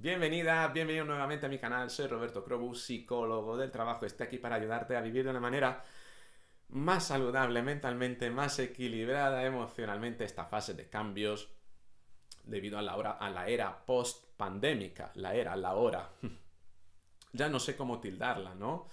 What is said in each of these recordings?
Bienvenida, bienvenido nuevamente a mi canal. Soy Roberto Crobus, psicólogo del trabajo. Estoy aquí para ayudarte a vivir de una manera más saludable mentalmente, más equilibrada emocionalmente esta fase de cambios debido a la, hora, a la era post pandémica, la era, la hora. ya no sé cómo tildarla, ¿no?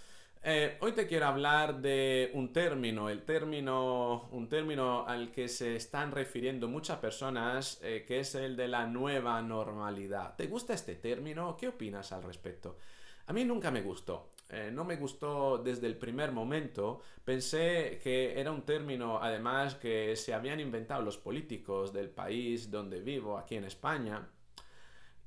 Eh, hoy te quiero hablar de un término, el término, un término al que se están refiriendo muchas personas, eh, que es el de la nueva normalidad. ¿Te gusta este término? ¿Qué opinas al respecto? A mí nunca me gustó. Eh, no me gustó desde el primer momento. Pensé que era un término, además, que se habían inventado los políticos del país donde vivo, aquí en España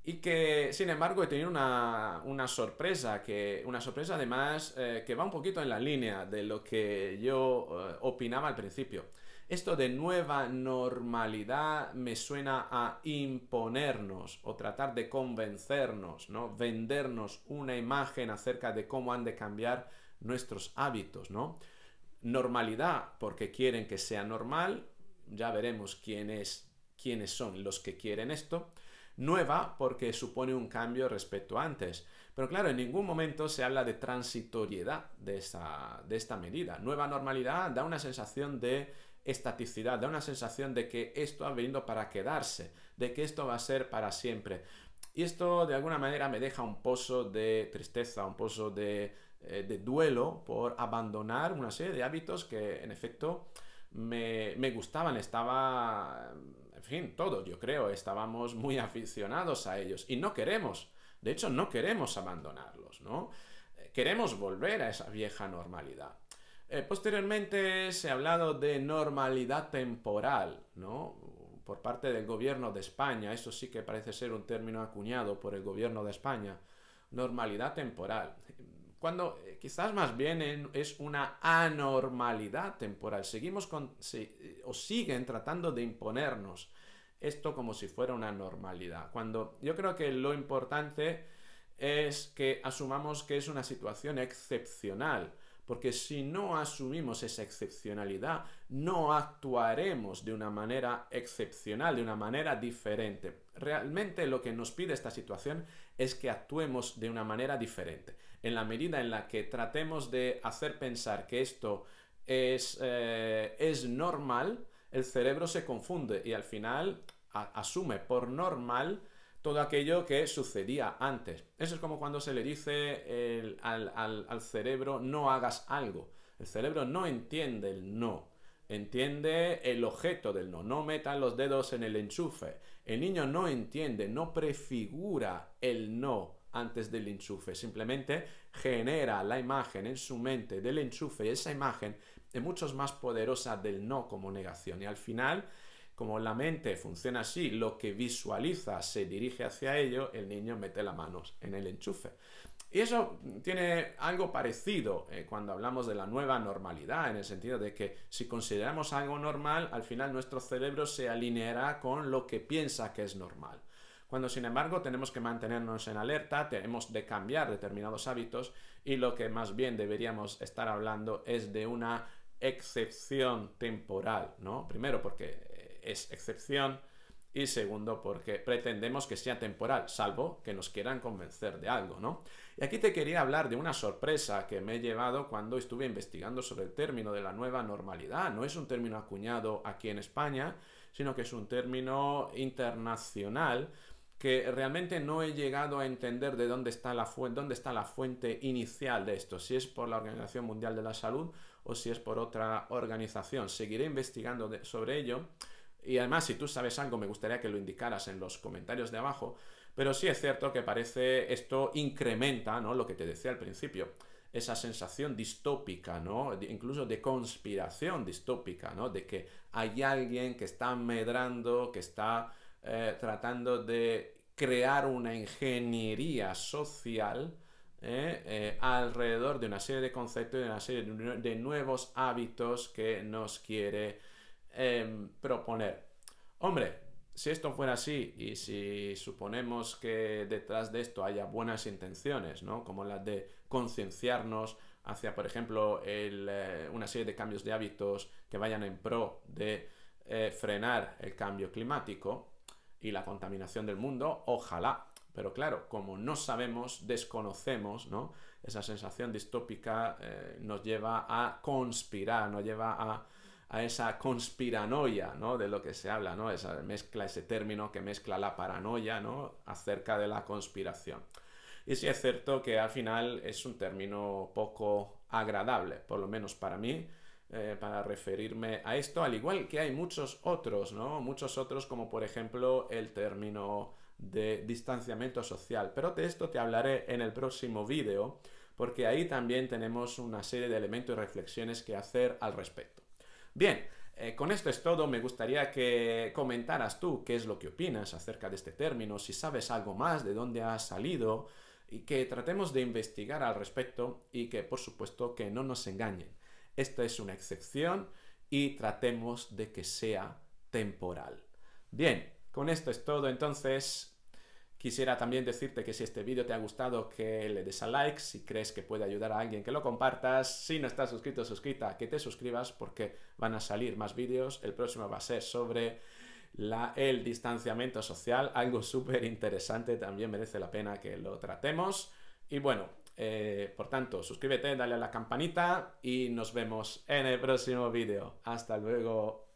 y que, sin embargo, he tenido una, sorpresa, que, una sorpresa además eh, que va un poquito en la línea de lo que yo eh, opinaba al principio. Esto de nueva normalidad me suena a imponernos o tratar de convencernos, ¿no? Vendernos una imagen acerca de cómo han de cambiar nuestros hábitos, ¿no? Normalidad, porque quieren que sea normal, ya veremos quiénes son los que quieren esto nueva porque supone un cambio respecto a antes. Pero claro, en ningún momento se habla de transitoriedad de esta, de esta medida. Nueva normalidad da una sensación de estaticidad, da una sensación de que esto ha venido para quedarse, de que esto va a ser para siempre. Y esto de alguna manera me deja un pozo de tristeza, un pozo de, eh, duelo por abandonar una serie de hábitos que en efecto me, me gustaban, estaba, en fin, todos, yo creo, estábamos muy aficionados a ellos y no queremos, de hecho, no queremos abandonarlos, ¿no? Eh, queremos volver a esa vieja normalidad. Eh, posteriormente se ha hablado de normalidad temporal, ¿no? Por parte del gobierno de España, eso sí que parece ser un término acuñado por el gobierno de España, normalidad temporal cuando eh, quizás más bien es una anormalidad temporal. Seguimos o siguen tratando de imponernos esto como si fuera una normalidad. Cuando yo creo que lo importante es que asumamos que es una situación excepcional, porque si no asumimos esa excepcionalidad, no actuaremos de una manera excepcional, de una manera diferente. Realmente lo que nos pide esta situación es que actuemos de una manera diferente. En la medida en la que tratemos de hacer pensar que esto es, eh, es normal, el cerebro se confunde y al final asume por normal todo aquello que sucedía antes. Eso es como cuando se le dice al, cerebro no hagas algo. El cerebro no entiende el no, entiende el objeto del no, no metan los dedos en el enchufe. El niño no entiende, no prefigura el no antes del enchufe, simplemente genera la imagen en su mente del enchufe y esa imagen es mucho más poderosa del no como negación. Y al final, como la mente funciona así, lo que visualiza se dirige hacia ello, el niño mete la mano en el enchufe. Y eso tiene algo parecido eh, cuando hablamos de la nueva normalidad, en el sentido de que si consideramos algo normal, al final nuestro cerebro se alineará con lo que piensa que es normal. Cuando sin embargo tenemos que mantenernos en alerta, tenemos de cambiar determinados hábitos y lo que más bien deberíamos estar hablando es de una excepción temporal, ¿no? Primero porque eh, es excepción y segundo porque pretendemos que sea temporal, salvo que nos quieran convencer de algo, ¿no? Y aquí te quería hablar de una sorpresa que me he llevado cuando estuve investigando sobre el término de la nueva normalidad. No es un término acuñado aquí en España, sino que es un término internacional que realmente no he llegado a entender de dónde está la, fuente, dónde está la fuente inicial de esto, si es por la Organización Mundial de la Salud o si es por otra organización. Seguiré investigando sobre ello. Y además, si tú sabes algo, me gustaría que lo indicaras en los comentarios de abajo. Pero sí es cierto que parece esto incrementa, ¿no? Lo que te decía al principio, esa sensación distópica, ¿no? incluso de conspiración distópica, ¿no? De que hay alguien que está medrando, que está eh, tratando de crear una ingeniería social ¿eh? Eh, alrededor de una serie de conceptos y de una serie de, nuevos hábitos que nos quiere em, proponer. Hombre, si esto fuera así y si suponemos que detrás de esto haya buenas intenciones, Como las de concienciarnos hacia, por ejemplo, eh, una serie de cambios de hábitos que vayan en pro de frenar el cambio climático y la contaminación del mundo, ojalá, pero claro, como no sabemos, desconocemos, ¿no? Esa sensación distópica eh, nos lleva a conspirar, nos lleva a, esa conspiranoia, ¿no? De lo que se habla, ¿no? Esa mezcla, ese término que mezcla la paranoia, ¿no? Acerca de la conspiración. Y sí es cierto que al final es un término poco agradable, por lo menos para mí, eh, para referirme a esto, al igual que hay muchos otros, ¿no? Muchos otros, como por ejemplo el término de distanciamiento social. Pero de esto te hablaré en el próximo vídeo, porque ahí también tenemos una serie de elementos y reflexiones que hacer al respecto. Bien, eh, con esto es todo, me gustaría que comentaras tú qué es lo que opinas acerca de este término, si sabes algo más, de dónde ha salido, y que tratemos de investigar al respecto y que por supuesto que no nos engañen. Esta es una excepción y tratemos de que sea temporal. Bien, con esto es todo, entonces quisiera también decirte que si este vídeo te ha gustado, que le des a like, si crees que puede ayudar a alguien que lo compartas, si no estás suscrito, suscrita, que te suscribas porque van a salir más vídeos, el próximo va a ser sobre el distanciamiento social, algo súper interesante, también merece la pena que lo tratemos. Y bueno, eh, por tanto, suscríbete, dale a la campanita y nos vemos en el próximo vídeo. Hasta luego.